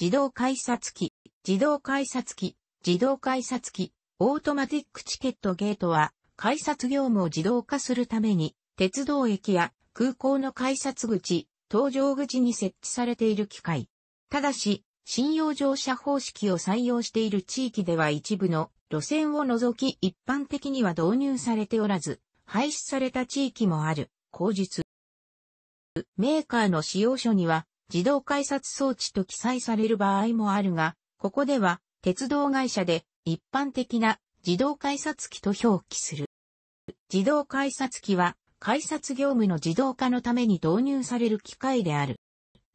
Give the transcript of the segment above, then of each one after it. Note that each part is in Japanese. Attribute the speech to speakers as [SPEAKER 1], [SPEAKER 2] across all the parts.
[SPEAKER 1] 自動改札機、自動改札機、自動改札機、オートマティックチケットゲートは、改札業務を自動化するために、鉄道駅や空港の改札口、搭乗口に設置されている機械。ただし、信用乗車方式を採用している地域では一部の路線を除き一般的には導入されておらず、廃止された地域もある、口述。メーカーの使用書には、自動改札装置と記載される場合もあるが、ここでは鉄道会社で一般的な自動改札機と表記する。自動改札機は改札業務の自動化のために導入される機械である。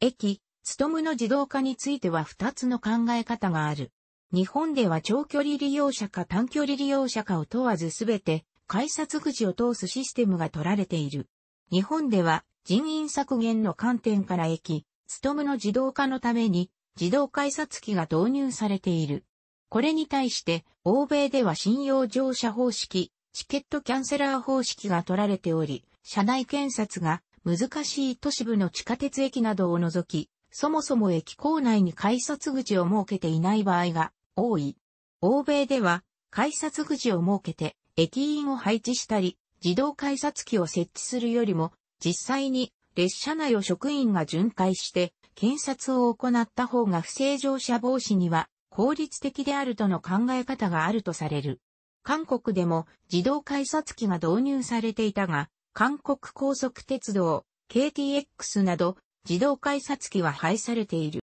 [SPEAKER 1] 駅、つとむの自動化については2つの考え方がある。日本では長距離利用者か短距離利用者かを問わずすべて改札口を通すシステムが取られている。日本では人員削減の観点から駅、ストムの自動化のために自動改札機が導入されている。これに対して欧米では信用乗車方式、チケットキャンセラー方式が取られており、車内検察が難しい都市部の地下鉄駅などを除き、そもそも駅構内に改札口を設けていない場合が多い。欧米では改札口を設けて駅員を配置したり、自動改札機を設置するよりも、実際に列車内を職員が巡回して、検察を行った方が不正乗車防止には効率的であるとの考え方があるとされる。韓国でも自動改札機が導入されていたが、韓国高速鉄道、KTX など自動改札機は廃されている。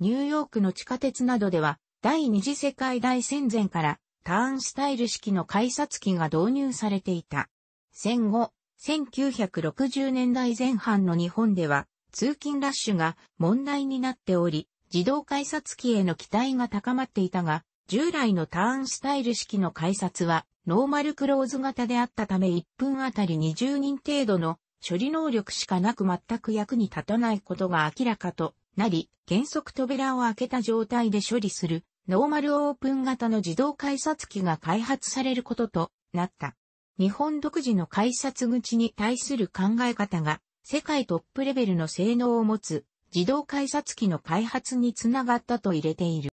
[SPEAKER 1] ニューヨークの地下鉄などでは第二次世界大戦前からターンスタイル式の改札機が導入されていた。戦後、1960年代前半の日本では、通勤ラッシュが問題になっており、自動改札機への期待が高まっていたが、従来のターンスタイル式の改札は、ノーマルクローズ型であったため1分あたり20人程度の処理能力しかなく全く役に立たないことが明らかとなり、原則扉を開けた状態で処理するノーマルオープン型の自動改札機が開発されることとなった。日本独自の改札口に対する考え方が世界トップレベルの性能を持つ自動改札機の開発につながったと入れている。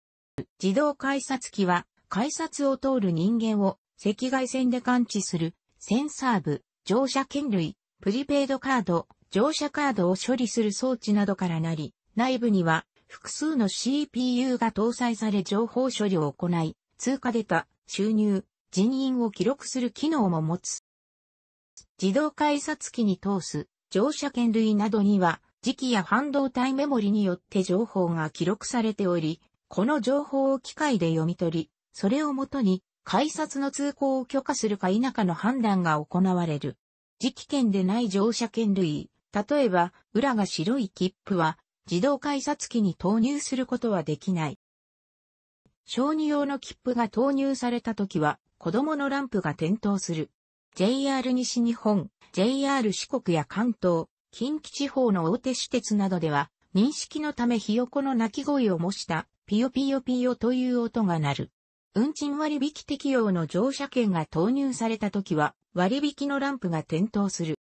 [SPEAKER 1] 自動改札機は改札を通る人間を赤外線で感知するセンサー部、乗車券類、プリペイドカード、乗車カードを処理する装置などからなり、内部には複数の CPU が搭載され情報処理を行い、通過出た、収入、人員を記録する機能も持つ。自動改札機に通す乗車券類などには時期や半導体メモリによって情報が記録されており、この情報を機械で読み取り、それをもとに改札の通行を許可するか否かの判断が行われる。時期券でない乗車券類、例えば裏が白い切符は自動改札機に投入することはできない。小児用の切符が投入された時は子供のランプが点灯する。JR 西日本、JR 四国や関東、近畿地方の大手私鉄などでは、認識のためひよこの鳴き声を模した、ピヨピヨピヨという音が鳴る。運賃割引適用の乗車券が投入された時は、割引のランプが点灯する。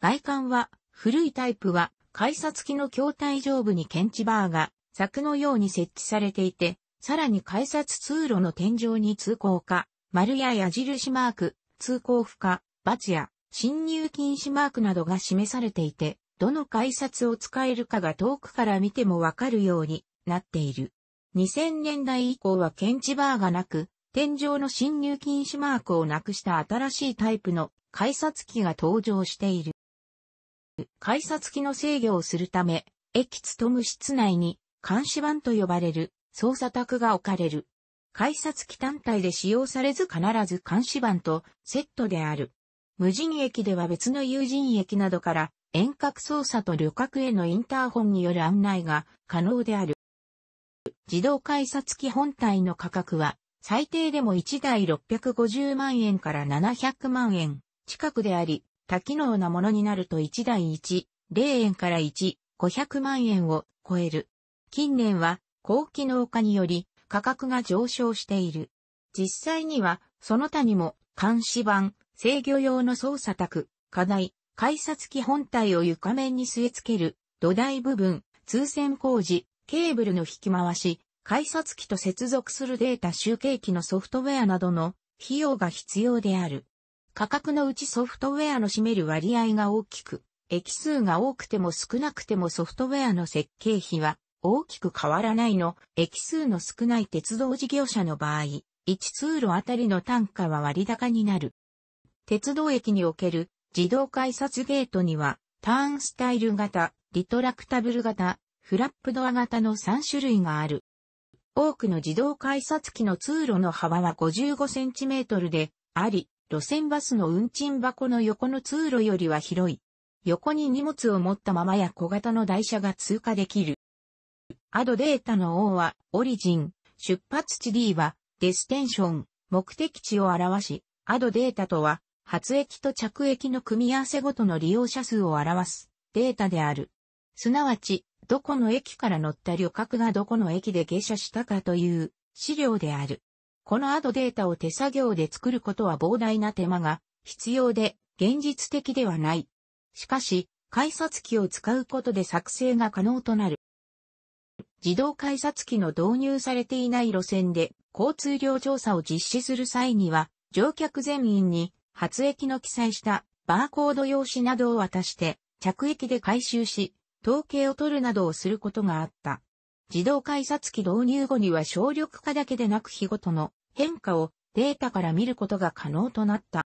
[SPEAKER 1] 外観は、古いタイプは、改札機の筐体上部に検知バーが、柵のように設置されていて、さらに改札通路の天井に通行か、丸や矢印マーク、通行不可、罰や、侵入禁止マークなどが示されていて、どの改札を使えるかが遠くから見てもわかるようになっている。2000年代以降は検知バーがなく、天井の侵入禁止マークをなくした新しいタイプの改札機が登場している。改札機の制御をするため、駅勤務室内に監視板と呼ばれる捜査宅が置かれる。改札機単体で使用されず必ず監視板とセットである。無人駅では別の有人駅などから遠隔操作と旅客へのインターホンによる案内が可能である。自動改札機本体の価格は最低でも1台650万円から700万円近くであり、多機能なものになると1台1、0円から1、500万円を超える。近年は高機能化により価格が上昇している。実際には、その他にも、監視板、制御用の操作卓、課題、改札機本体を床面に据え付ける、土台部分、通線工事、ケーブルの引き回し、改札機と接続するデータ集計機のソフトウェアなどの費用が必要である。価格のうちソフトウェアの占める割合が大きく、駅数が多くても少なくてもソフトウェアの設計費は大きく変わらないの、駅数の少ない鉄道事業者の場合、1通路あたりの単価は割高になる。鉄道駅における自動改札ゲートには、ターンスタイル型、リトラクタブル型、フラップドア型の3種類がある。多くの自動改札機の通路の幅は 55cm であり、路線バスの運賃箱の横の通路よりは広い。横に荷物を持ったままや小型の台車が通過できる。アドデータの O は、オリジン、出発地 D は、デステンション、目的地を表し、アドデータとは、発液と着液の組み合わせごとの利用者数を表すデータである。すなわち、どこの駅から乗った旅客がどこの駅で下車したかという資料である。このアドデータを手作業で作ることは膨大な手間が必要で現実的ではない。しかし、改札機を使うことで作成が可能となる。自動改札機の導入されていない路線で交通量調査を実施する際には、乗客全員に発液の記載したバーコード用紙などを渡して着液で回収し、統計を取るなどをすることがあった。自動改札機導入後には省力化だけでなく日ごとの変化をデータから見ることが可能となった。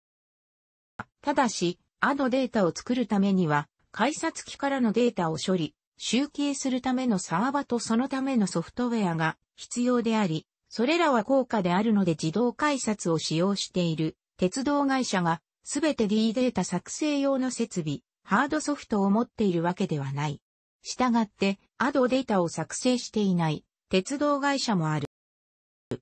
[SPEAKER 1] ただし、あのデータを作るためには、改札機からのデータを処理、集計するためのサーバとそのためのソフトウェアが必要であり、それらは高価であるので自動改札を使用している鉄道会社がすべて D データ作成用の設備、ハードソフトを持っているわけではない。したがって、アドデータを作成していない鉄道会社もある。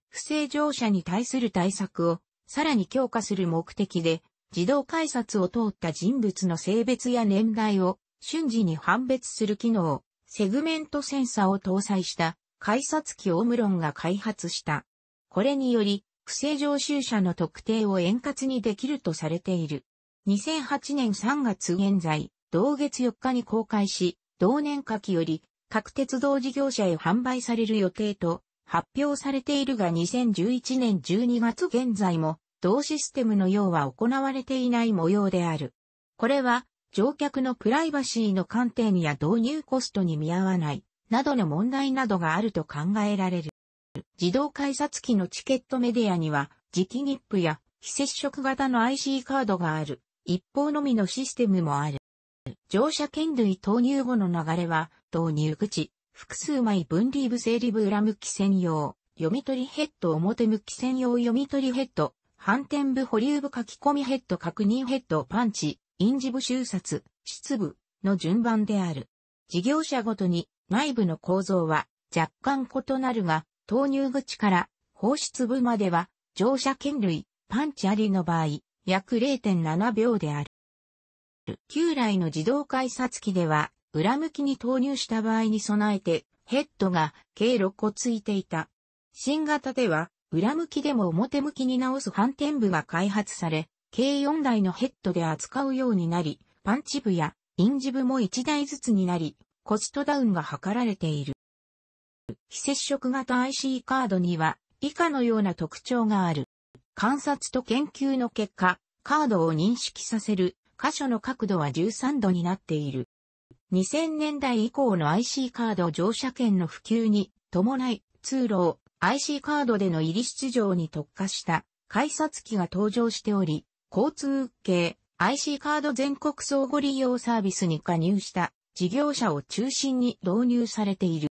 [SPEAKER 1] 不正乗車に対する対策をさらに強化する目的で、自動改札を通った人物の性別や年代を瞬時に判別する機能、セグメントセンサを搭載した改札機オムロンが開発した。これにより、不正常習者の特定を円滑にできるとされている。2008年3月現在、同月4日に公開し、同年夏季より各鉄道事業者へ販売される予定と発表されているが2011年12月現在も同システムの用は行われていない模様である。これは乗客のプライバシーの観点や導入コストに見合わない、などの問題などがあると考えられる。自動改札機のチケットメディアには、磁気ップや非接触型の IC カードがある、一方のみのシステムもある。乗車券類投入後の流れは、導入口、複数枚分離部整理部裏向き専用、読み取りヘッド表向き専用読み取りヘッド、反転部保留部書き込みヘッド確認ヘッドパンチ、印字部修札、質部の順番である。事業者ごとに内部の構造は若干異なるが、投入口から放出部までは乗車券類、パンチありの場合、約0.7秒である。旧来の自動改札機では、裏向きに投入した場合に備えて、ヘッドが計6個ついていた。新型では、裏向きでも表向きに直す反転部が開発され、計4台のヘッドで扱うようになり、パンチ部やインジ部も1台ずつになり、コストダウンが図られている。非接触型 IC カードには以下のような特徴がある。観察と研究の結果、カードを認識させる箇所の角度は13度になっている。2000年代以降の IC カード乗車券の普及に伴い通路を IC カードでの入り出場に特化した改札機が登場しており、交通系 IC カード全国相互利用サービスに加入した事業者を中心に導入されている。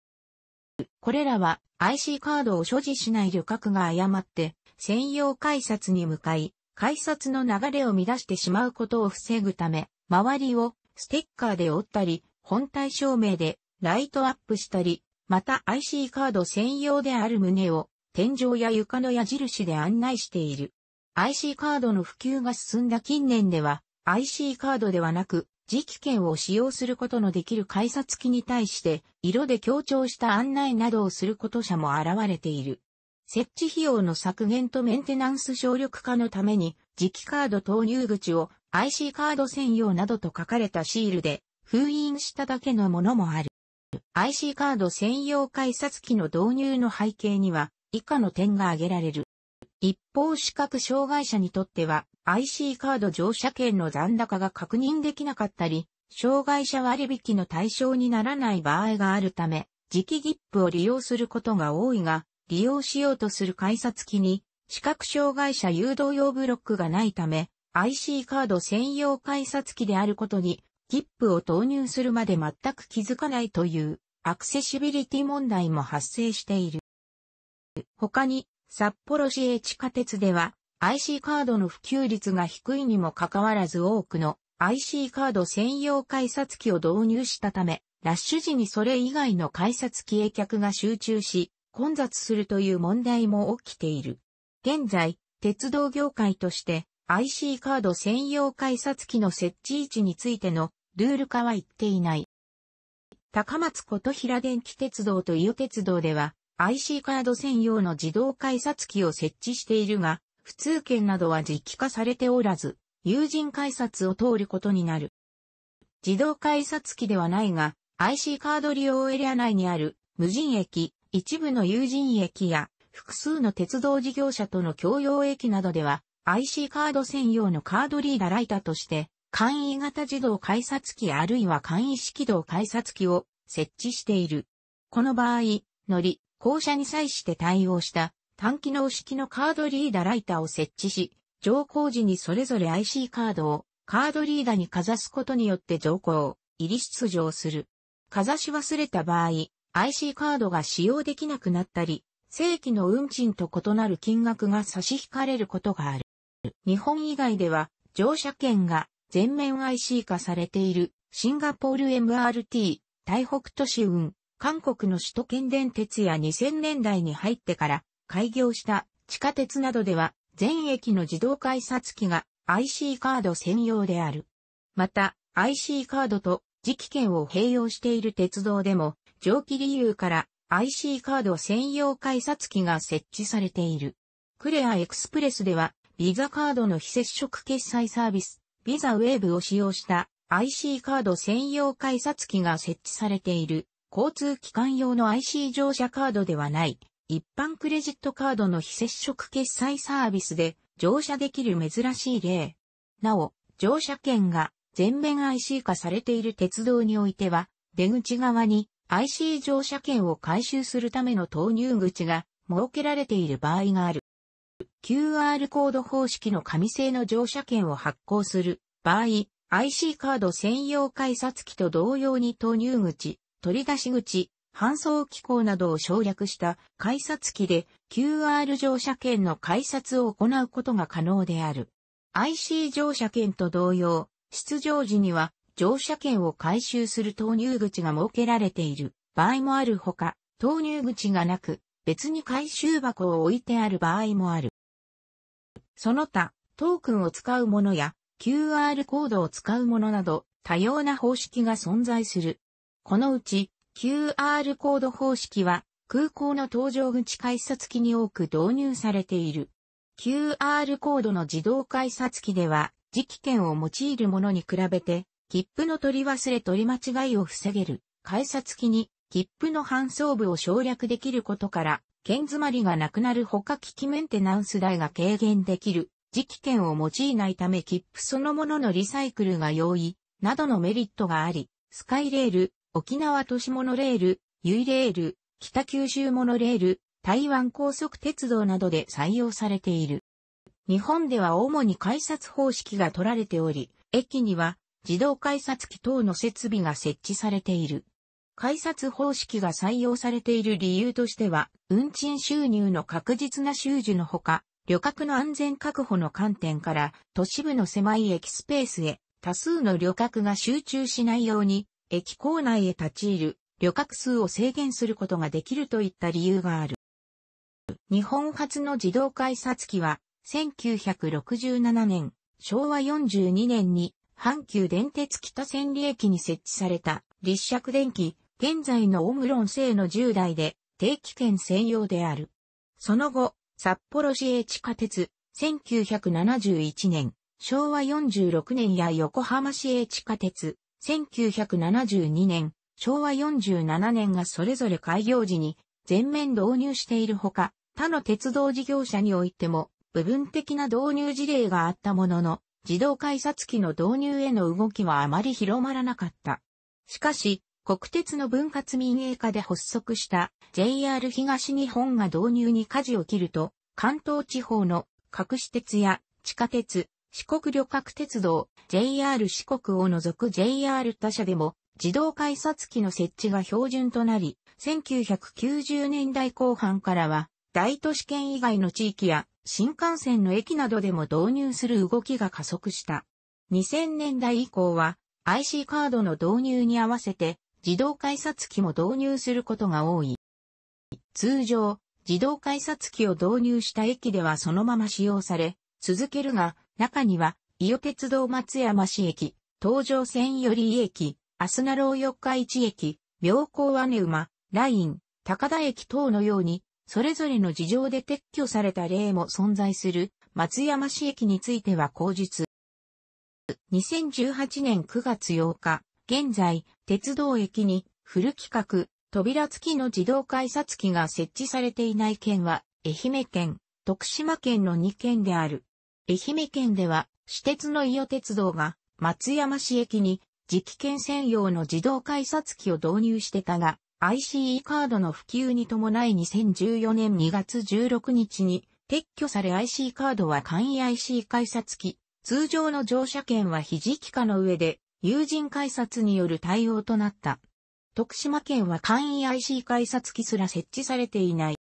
[SPEAKER 1] これらは IC カードを所持しない旅客が誤って専用改札に向かい、改札の流れを乱してしまうことを防ぐため、周りをステッカーで折ったり、本体照明でライトアップしたり、また IC カード専用である旨を天井や床の矢印で案内している。IC カードの普及が進んだ近年では、IC カードではなく、磁気券を使用することのできる改札機に対して、色で強調した案内などをすること者も現れている。設置費用の削減とメンテナンス省力化のために、磁気カード投入口を IC カード専用などと書かれたシールで封印しただけのものもある。IC カード専用改札機の導入の背景には以下の点が挙げられる。一方視覚障害者にとっては IC カード乗車券の残高が確認できなかったり、障害者割引の対象にならない場合があるため、磁気切符を利用することが多いが、利用しようとする改札機に、視覚障害者誘導用ブロックがないため、IC カード専用改札機であることに、切符を投入するまで全く気づかないという、アクセシビリティ問題も発生している。他に、札幌市営地下鉄では IC カードの普及率が低いにもかかわらず多くの IC カード専用改札機を導入したため、ラッシュ時にそれ以外の改札機へ客が集中し、混雑するという問題も起きている。現在、鉄道業界として IC カード専用改札機の設置位置についてのルール化は言っていない。高松琴平電気鉄道と伊予鉄道では IC カード専用の自動改札機を設置しているが、普通券などは実機化されておらず、友人改札を通ることになる。自動改札機ではないが、IC カード利用エリア内にある無人駅、一部の友人駅や複数の鉄道事業者との共用駅などでは、IC カード専用のカードリーダライタとして、簡易型自動改札機あるいは簡易式動改札機を設置している。この場合、乗り、校舎に際して対応した単機能式のカードリーダーライターを設置し、乗降時にそれぞれ IC カードをカードリーダーにかざすことによって乗降、入り出場する。かざし忘れた場合、IC カードが使用できなくなったり、正規の運賃と異なる金額が差し引かれることがある。日本以外では乗車券が全面 IC 化されているシンガポール MRT 台北都市運韓国の首都圏電鉄や2000年代に入ってから開業した地下鉄などでは全駅の自動改札機が IC カード専用である。また IC カードと磁気券を併用している鉄道でも蒸気理由から IC カード専用改札機が設置されている。クレアエクスプレスではビザカードの非接触決済サービス、ビザウェーブを使用した IC カード専用改札機が設置されている。交通機関用の IC 乗車カードではない、一般クレジットカードの非接触決済サービスで乗車できる珍しい例。なお、乗車券が全面 IC 化されている鉄道においては、出口側に IC 乗車券を回収するための投入口が設けられている場合がある。QR コード方式の紙製の乗車券を発行する場合、IC カード専用改札機と同様に投入口、取り出し口、搬送機構などを省略した改札機で QR 乗車券の改札を行うことが可能である。IC 乗車券と同様、出場時には乗車券を回収する投入口が設けられている場合もあるほか、投入口がなく別に回収箱を置いてある場合もある。その他、トークンを使うものや QR コードを使うものなど多様な方式が存在する。このうち QR コード方式は空港の搭乗口改札機に多く導入されている。QR コードの自動改札機では、磁気券を用いるものに比べて、切符の取り忘れ取り間違いを防げる、改札機に切符の搬送部を省略できることから、券詰まりがなくなるほか機器メンテナンス代が軽減できる、磁気券を用いないため切符そのもののリサイクルが容易、などのメリットがあり、スカイレール、沖縄都市モノレール、ユイレール、北九州モノレール、台湾高速鉄道などで採用されている。日本では主に改札方式が取られており、駅には自動改札機等の設備が設置されている。改札方式が採用されている理由としては、運賃収入の確実な収受のほか、旅客の安全確保の観点から、都市部の狭い駅スペースへ多数の旅客が集中しないように、駅構内へ立ち入る旅客数を制限することができるといった理由がある。日本初の自動改札機は1967年、昭和42年に阪急電鉄北千里駅に設置された立尺電機、現在のオムロン製の10台で定期券専用である。その後、札幌市営地下鉄、1971年、昭和46年や横浜市営地下鉄、1972年、昭和47年がそれぞれ開業時に全面導入しているほか、他の鉄道事業者においても部分的な導入事例があったものの、自動改札機の導入への動きはあまり広まらなかった。しかし、国鉄の分割民営化で発足した JR 東日本が導入に舵を切ると、関東地方の各し鉄や地下鉄、四国旅客鉄道、JR 四国を除く JR 他社でも、自動改札機の設置が標準となり、1990年代後半からは、大都市圏以外の地域や新幹線の駅などでも導入する動きが加速した。2000年代以降は IC カードの導入に合わせて自動改札機も導入することが多い。通常、自動改札機を導入した駅ではそのまま使用され、続けるが、中には、伊予鉄道松山市駅、東上線より駅、アスナロー四日市駅、妙高姉馬、ライン、高田駅等のように、それぞれの事情で撤去された例も存在する松山市駅については口述。2018年9月8日、現在、鉄道駅にフル規格、扉付きの自動改札機が設置されていない県は、愛媛県、徳島県の2県である。愛媛県では、私鉄の伊予鉄道が、松山市駅に、磁気券専用の自動改札機を導入してたが、ICE カードの普及に伴い2014年2月16日に撤去され IC カードは簡易 IC 改札機、通常の乗車券は非磁気化の上で友人改札による対応となった。徳島県は簡易 IC 改札機すら設置されていない。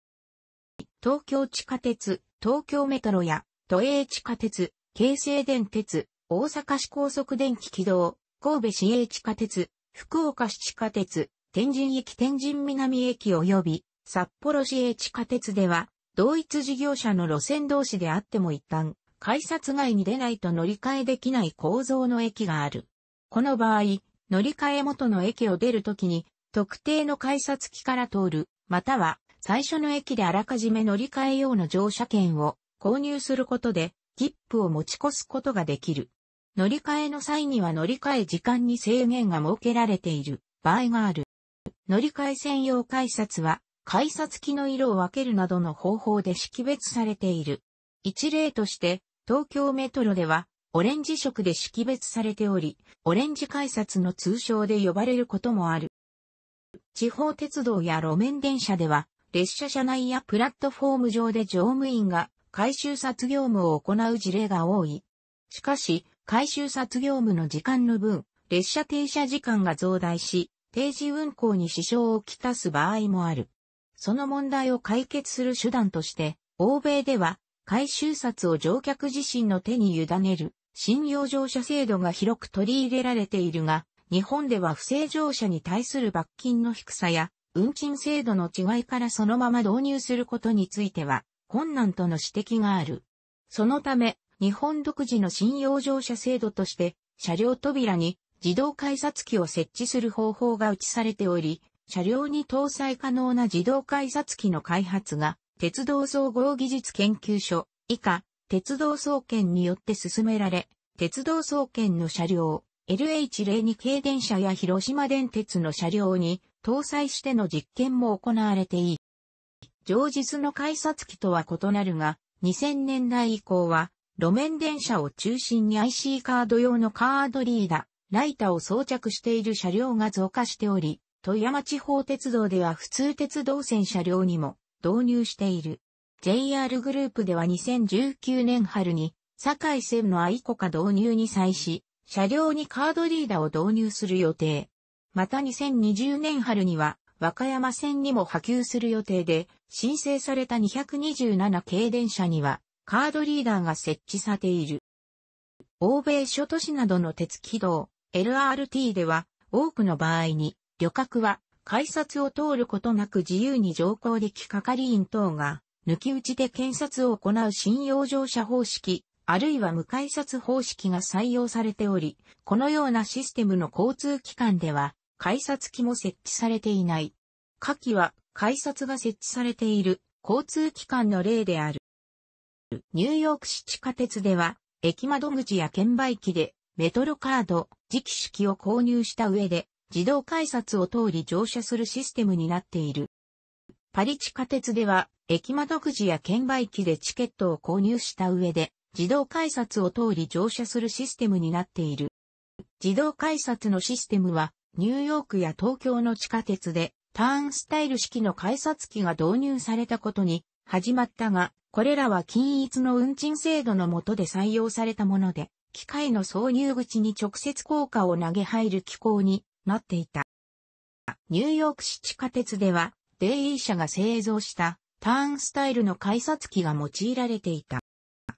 [SPEAKER 1] 東京地下鉄、東京メトロや都営地下鉄、京成電鉄、大阪市高速電気軌道、神戸市営地下鉄、福岡市地下鉄、天神駅天神南駅及び札幌市営地下鉄では、同一事業者の路線同士であっても一旦、改札外に出ないと乗り換えできない構造の駅がある。この場合、乗り換え元の駅を出るときに、特定の改札機から通る、または、最初の駅であらかじめ乗り換え用の乗車券を購入することで、切符を持ち越すことができる。乗り換えの際には乗り換え時間に制限が設けられている場合がある。乗り換え専用改札は、改札機の色を分けるなどの方法で識別されている。一例として、東京メトロでは、オレンジ色で識別されており、オレンジ改札の通称で呼ばれることもある。地方鉄道や路面電車では、列車車内やプラットフォーム上で乗務員が回収殺業務を行う事例が多い。しかし、回収殺業務の時間の分、列車停車時間が増大し、定時運行に支障をきたす場合もある。その問題を解決する手段として、欧米では、回収札を乗客自身の手に委ねる、信用乗車制度が広く取り入れられているが、日本では不正乗車に対する罰金の低さや、運賃制度の違いからそのまま導入することについては、困難との指摘がある。そのため、日本独自の信用乗車制度として、車両扉に自動改札機を設置する方法が打ちされており、車両に搭載可能な自動改札機の開発が、鉄道総合技術研究所、以下、鉄道総研によって進められ、鉄道総研の車両、LH02 軽電車や広島電鉄の車両に搭載しての実験も行われていい。上日の改札機とは異なるが、2000年代以降は、路面電車を中心に IC カード用のカードリーダー、ライターを装着している車両が増加しており、富山地方鉄道では普通鉄道線車両にも導入している。JR グループでは2019年春に、堺線の愛子化導入に際し、車両にカードリーダーを導入する予定。また2020年春には、和歌山線にも波及する予定で、申請された227軽電車には、カードリーダーが設置されている。欧米諸都市などの鉄軌道、LRT では、多くの場合に、旅客は、改札を通ることなく自由に乗降でき係員等が、抜き打ちで検察を行う信用乗車方式、あるいは無改札方式が採用されており、このようなシステムの交通機関では、改札機も設置されていない。下記は改札が設置されている交通機関の例である。ニューヨーク市地下鉄では、駅窓口や券売機でメトロカード、磁気式を購入した上で、自動改札を通り乗車するシステムになっている。パリ地下鉄では、駅窓口や券売機でチケットを購入した上で、自動改札を通り乗車するシステムになっている。自動改札のシステムは、ニューヨークや東京の地下鉄でターンスタイル式の改札機が導入されたことに始まったが、これらは均一の運賃制度の下で採用されたもので、機械の挿入口に直接効果を投げ入る機構になっていた。ニューヨーク市地下鉄では、デイー社が製造したターンスタイルの改札機が用いられていた。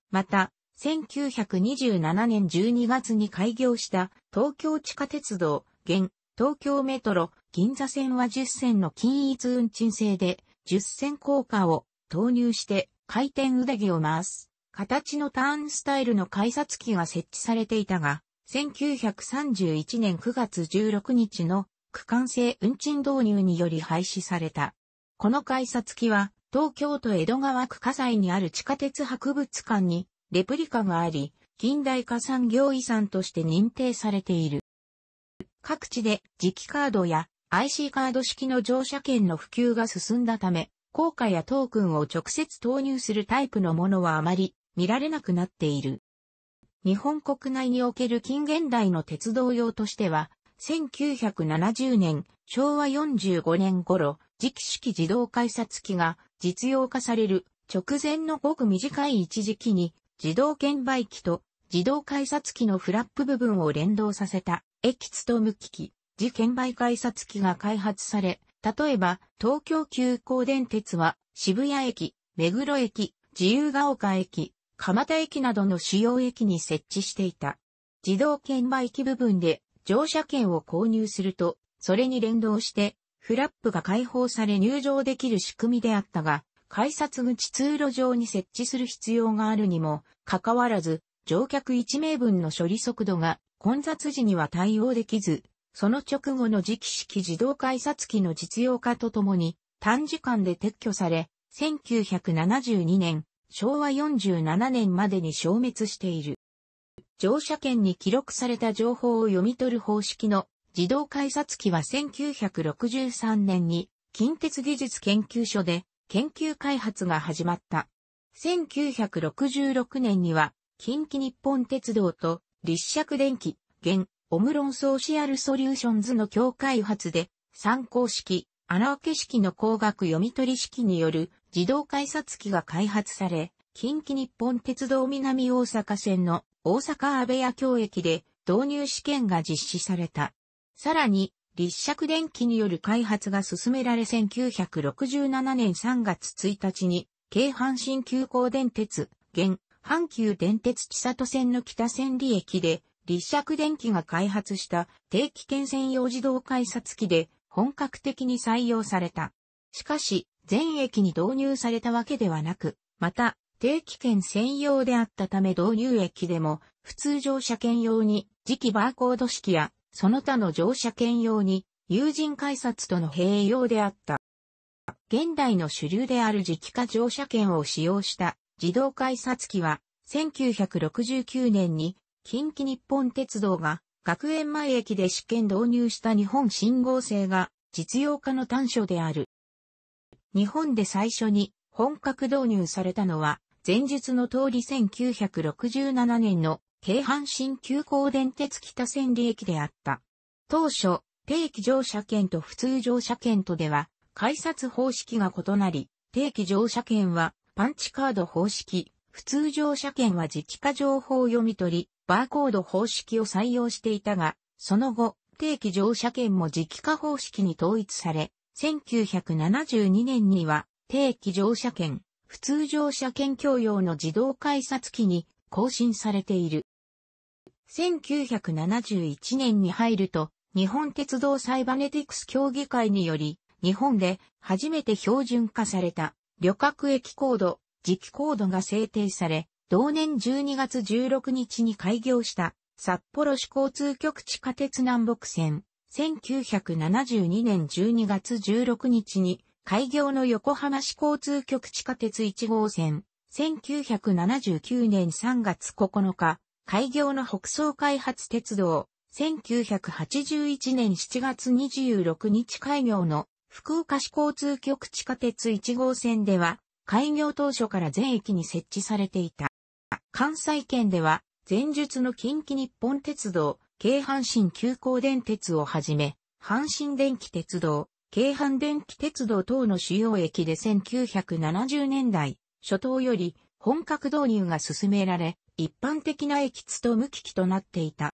[SPEAKER 1] また、1927年12月に開業した東京地下鉄道、現東京メトロ銀座線は10線の均一運賃制で、10線効果を投入して回転腕毛を回す。形のターンスタイルの改札機が設置されていたが、1931年9月16日の区間制運賃導入により廃止された。この改札機は、東京都江戸川区火災にある地下鉄博物館にレプリカがあり、近代化産業遺産として認定されている。各地で磁気カードや IC カード式の乗車券の普及が進んだため、効果やトークンを直接投入するタイプのものはあまり見られなくなっている。日本国内における近現代の鉄道用としては、1970年、昭和45年頃、磁気式自動改札機が実用化される直前のごく短い一時期に、自動券売機と自動改札機のフラップ部分を連動させた、駅勤務機器、自券売改札機が開発され、例えば、東京急行電鉄は、渋谷駅、目黒駅、自由が丘駅、蒲田駅などの主要駅に設置していた。自動券売機部分で乗車券を購入すると、それに連動して、フラップが開放され入場できる仕組みであったが、改札口通路上に設置する必要があるにも、かかわらず、乗客1名分の処理速度が混雑時には対応できず、その直後の磁気式自動改札機の実用化とともに、短時間で撤去され、1972年、昭和47年までに消滅している。乗車券に記録された情報を読み取る方式の自動改札機は1963年に近鉄技術研究所で研究開発が始まった。1966年には近畿日本鉄道と立石電機、現オムロンソーシアルソリューションズの共開発で、参考式、穴分け式の光学読み取り式による自動改札機が開発され、近畿日本鉄道南大阪線の大阪安部屋京駅で導入試験が実施された。さらに、立尺電気による開発が進められ1967年3月1日に、京阪神急行電鉄、現、阪急電鉄千里線の北千里駅で、立石電機が開発した定期券専用自動改札機で本格的に採用された。しかし、全駅に導入されたわけではなく、また、定期券専用であったため導入駅でも、普通乗車券用に、磁気バーコード式や、その他の乗車券用に、友人改札との併用であった。現代の主流である磁気化乗車券を使用した自動改札機は、1969年に近畿日本鉄道が学園前駅で試験導入した日本信号制が実用化の短所である。日本で最初に本格導入されたのは前述の通り1967年の京阪神急行電鉄北千里駅であった。当初、定期乗車券と普通乗車券とでは改札方式が異なり、定期乗車券はパンチカード方式、普通乗車券は自機化情報読み取り、バーコード方式を採用していたが、その後、定期乗車券も磁気化方式に統一され、1972年には定期乗車券、普通乗車券共用の自動改札機に更新されている。1971年に入ると、日本鉄道サイバネティクス協議会により、日本で初めて標準化された旅客駅コード、磁気コードが制定され、同年12月16日に開業した札幌市交通局地下鉄南北線。1972年12月16日に開業の横浜市交通局地下鉄1号線。1979年3月9日、開業の北総開発鉄道。1981年7月26日開業の福岡市交通局地下鉄1号線では、開業当初から全駅に設置されていた。関西圏では、前述の近畿日本鉄道、京阪神急行電鉄をはじめ、阪神電気鉄道、京阪電気鉄道等の主要駅で1970年代、初頭より本格導入が進められ、一般的な駅津と無機機となっていた。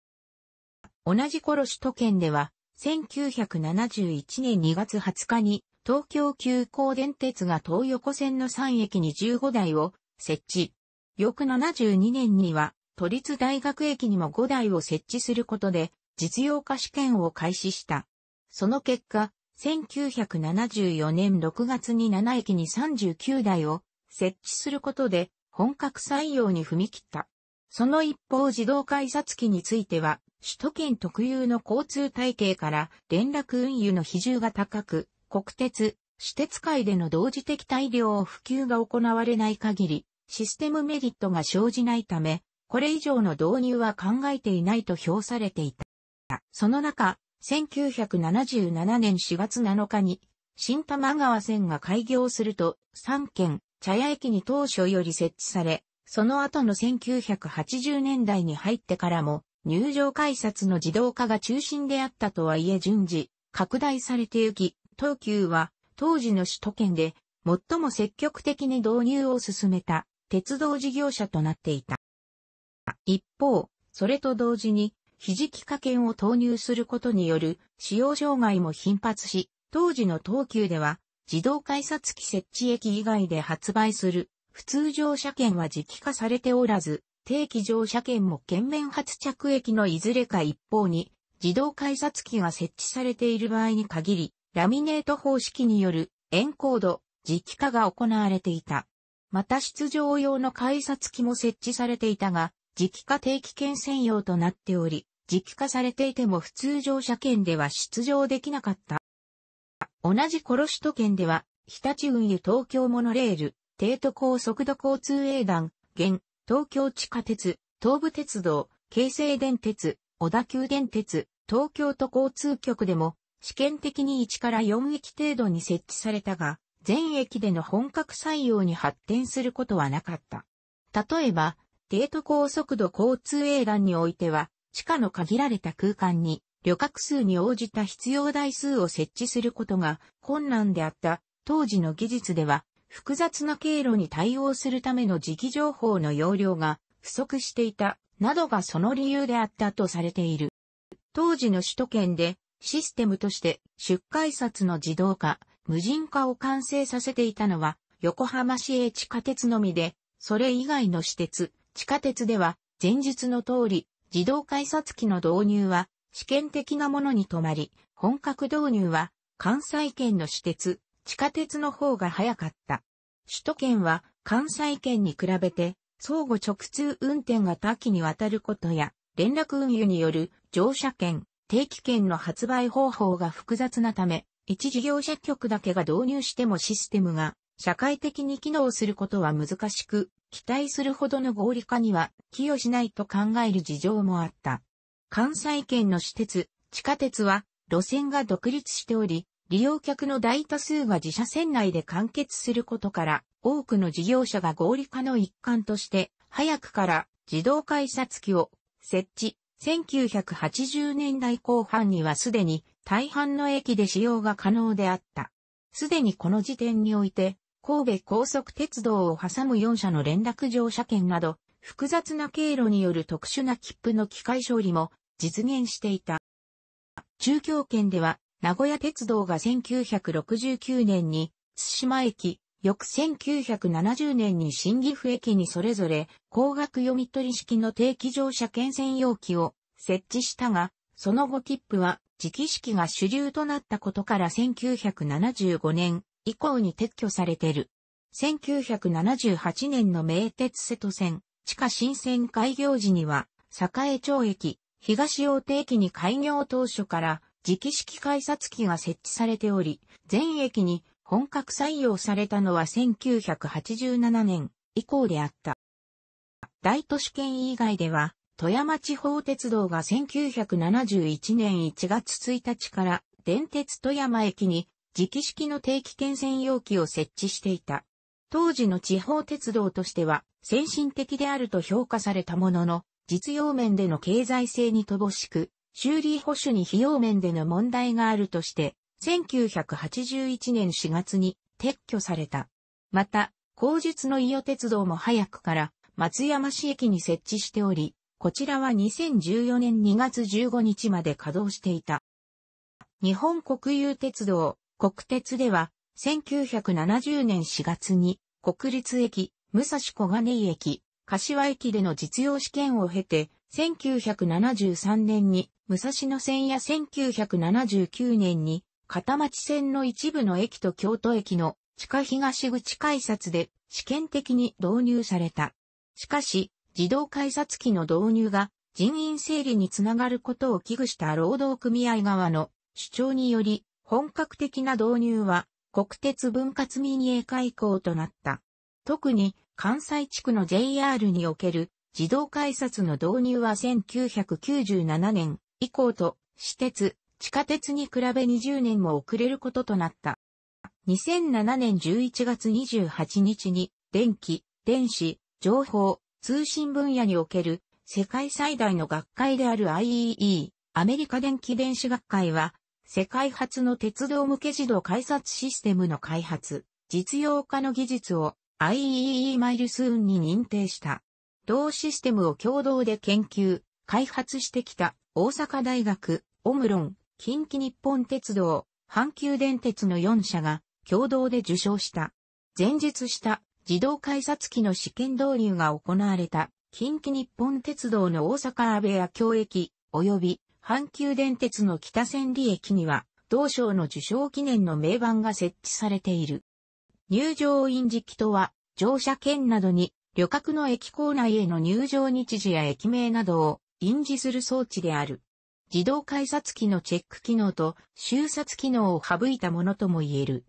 [SPEAKER 1] 同じ頃首都圏では、1971年2月20日に、東京急行電鉄が東横線の3駅に15台を設置。翌72年には、都立大学駅にも5台を設置することで、実用化試験を開始した。その結果、1974年6月に7駅に39台を設置することで、本格採用に踏み切った。その一方自動改札機については、首都圏特有の交通体系から連絡運輸の比重が高く、国鉄、私鉄界での同時的大量を普及が行われない限り、システムメリットが生じないため、これ以上の導入は考えていないと評されていた。その中、1977年4月7日に、新玉川線が開業すると、3県、茶屋駅に当初より設置され、その後の1980年代に入ってからも、入場改札の自動化が中心であったとはいえ順次、拡大されてゆき、東急は、当時の首都圏で、最も積極的に導入を進めた。鉄道事業者となっていた。一方、それと同時に、ひじき加減を投入することによる使用障害も頻発し、当時の東急では、自動改札機設置駅以外で発売する普通乗車券は磁気化されておらず、定期乗車券も県面発着駅のいずれか一方に自動改札機が設置されている場合に限り、ラミネート方式によるエンコード、磁気化が行われていた。また出場用の改札機も設置されていたが、磁気化定期券専用となっており、磁気化されていても普通乗車券では出場できなかった。同じコロ首都圏では、日立運輸東京モノレール、帝都高速度交通営団、現、東京地下鉄、東武鉄道、京成電鉄、小田急電鉄、東京都交通局でも、試験的に1から4駅程度に設置されたが、全駅での本格採用に発展することはなかった。例えば、デート高速度交通営団においては、地下の限られた空間に旅客数に応じた必要台数を設置することが困難であった当時の技術では、複雑な経路に対応するための磁気情報の容量が不足していたなどがその理由であったとされている。当時の首都圏でシステムとして出荷札の自動化、無人化を完成させていたのは、横浜市営地下鉄のみで、それ以外の私鉄、地下鉄では、前述の通り、自動改札機の導入は、試験的なものに止まり、本格導入は、関西圏の私鉄、地下鉄の方が早かった。首都圏は、関西圏に比べて、相互直通運転が多岐にわたることや、連絡運輸による乗車券、定期券の発売方法が複雑なため、一事業者局だけが導入してもシステムが社会的に機能することは難しく、期待するほどの合理化には寄与しないと考える事情もあった。関西圏の私鉄、地下鉄は路線が独立しており、利用客の大多数が自社線内で完結することから、多くの事業者が合理化の一環として、早くから自動改札機を設置。1980年代後半にはすでに大半の駅で使用が可能であった。すでにこの時点において、神戸高速鉄道を挟む4社の連絡乗車券など、複雑な経路による特殊な切符の機械処理も実現していた。中京圏では、名古屋鉄道が1969年に、津島駅、翌1970年に新岐阜駅にそれぞれ、高額読み取り式の定期乗車券専用機を設置したが、その後切符は直式が主流となったことから1975年以降に撤去されてる。1978年の名鉄瀬戸線、地下新線開業時には、栄町駅、東大手駅に開業当初から直式改札機が設置されており、全駅に本格採用されたのは1987年以降であった。大都市圏以外では、富山地方鉄道が1971年1月1日から電鉄富山駅に気式の定期券専用機を設置していた。当時の地方鉄道としては先進的であると評価されたものの、実用面での経済性に乏しく、修理保守に費用面での問題があるとして、1981年4月に撤去された。また、後述の伊予鉄道も早くから松山市駅に設置しており、こちらは2014年2月15日まで稼働していた。日本国有鉄道、国鉄では、1970年4月に、国立駅、武蔵小金井駅、柏駅での実用試験を経て、1973年に武蔵野線や1979年に片町線の一部の駅と京都駅の地下東口改札で試験的に導入された。しかし、自動改札機の導入が人員整理につながることを危惧した労働組合側の主張により、本格的な導入は国鉄分割民営化以降となった。特に関西地区の JR における自動改札の導入は1997年以降と私鉄、地下鉄に比べ20年も遅れることとなった。2007年11月28日に電気、電子、情報、通信分野における世界最大の学会である IEE、アメリカ電気電子学会は、世界初の鉄道向け自動改札システムの開発、実用化の技術を IEE マイルスーンに認定した。同システムを共同で研究、開発してきた大阪大学、オムロン、近畿日本鉄道、阪急電鉄の4社が共同で受賞した。前述した自動改札機の試験導入が行われた、近畿日本鉄道の大阪安倍屋京駅、及び阪急電鉄の北千里駅には、同省の受賞記念の名板が設置されている。入場印字機とは、乗車券などに、旅客の駅構内への入場日時や駅名などを印字する装置である。自動改札機のチェック機能と、収札機能を省いたものとも言える。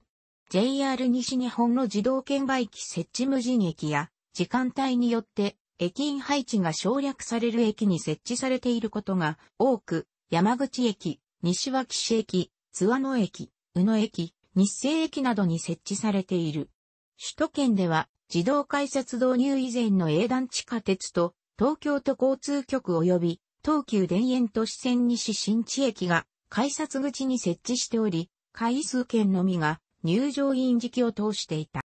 [SPEAKER 1] JR 西日本の自動券売機設置無人駅や、時間帯によって駅員配置が省略される駅に設置されていることが多く、山口駅、西脇市駅、津和野駅、宇野駅、日清駅などに設置されている。首都圏では自動改札導入以前の営団地下鉄と東京都交通局及び東急田園都市線西新地駅が改札口に設置しており、回数券のみが入場員時を通していた。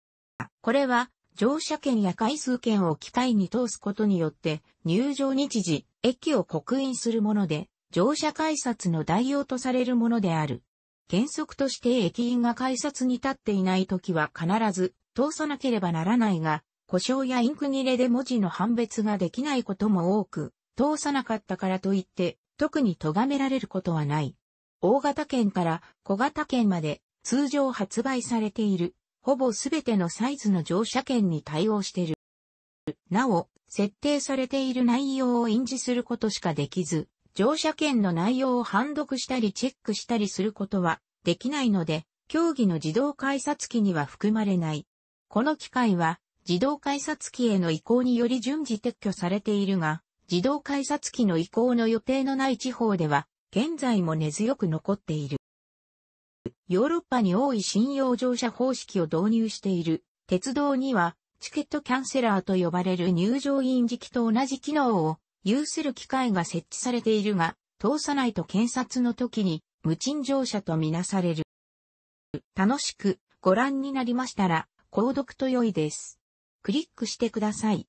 [SPEAKER 1] これは、乗車券や回数券を機械に通すことによって、入場日時、駅を刻印するもので、乗車改札の代用とされるものである。原則として駅員が改札に立っていない時は必ず通さなければならないが、故障やインク切れで文字の判別ができないことも多く、通さなかったからといって、特に咎められることはない。大型圏から小型圏まで通常発売されている、ほぼすべてのサイズの乗車券に対応している。なお、設定されている内容を印字することしかできず、乗車券の内容を判読したりチェックしたりすることはできないので、競技の自動改札機には含まれない。この機械は、自動改札機への移行により順次撤去されているが、自動改札機の移行の予定のない地方では、現在も根強く残っている。ヨーロッパに多い信用乗車方式を導入している鉄道にはチケットキャンセラーと呼ばれる入場員時期と同じ機能を有する機械が設置されているが、通さないと検察の時に無賃乗車とみなされる。楽しくご覧になりましたら、購読と良いです。クリックしてください。